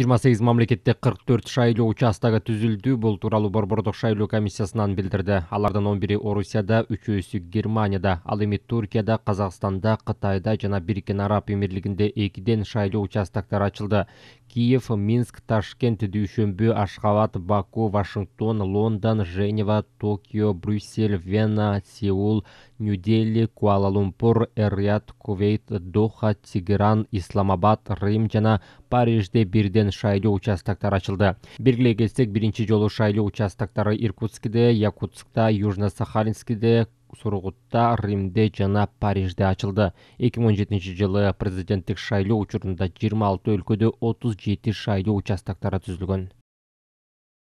жыйырма сегиз мамлекетте кырк төрт шайлоо участогу түзүлдү бул тууралуу борбордук шайлоо комиссиясынан билдирди алардын он бири орусияда үчөөсү германияда ал эми туркияда казакстанда кытайда жана бириккен араб эмирлигинде экиден шайлоо участоктор ачылды киев минск ташкент дүйшөмбү ашхабад баку вашингтон лондон женева токио брюссель вена сеул нью дели куала лумпур эр кувейт доха тегеран исламабад рим жана парижде бирден шайлоо участоктары ачылды белгилей кетсек биринчи жолу шайлоо участоктору Иркутскиде, якутскта южно сахалинскиде сургутта римде жана парижде ачылды эки миң он жетинчи жылы президенттик шайлоо учурунда жыйырма алты өлкөдө отуз жети шайлоо участоктору түзүлгөн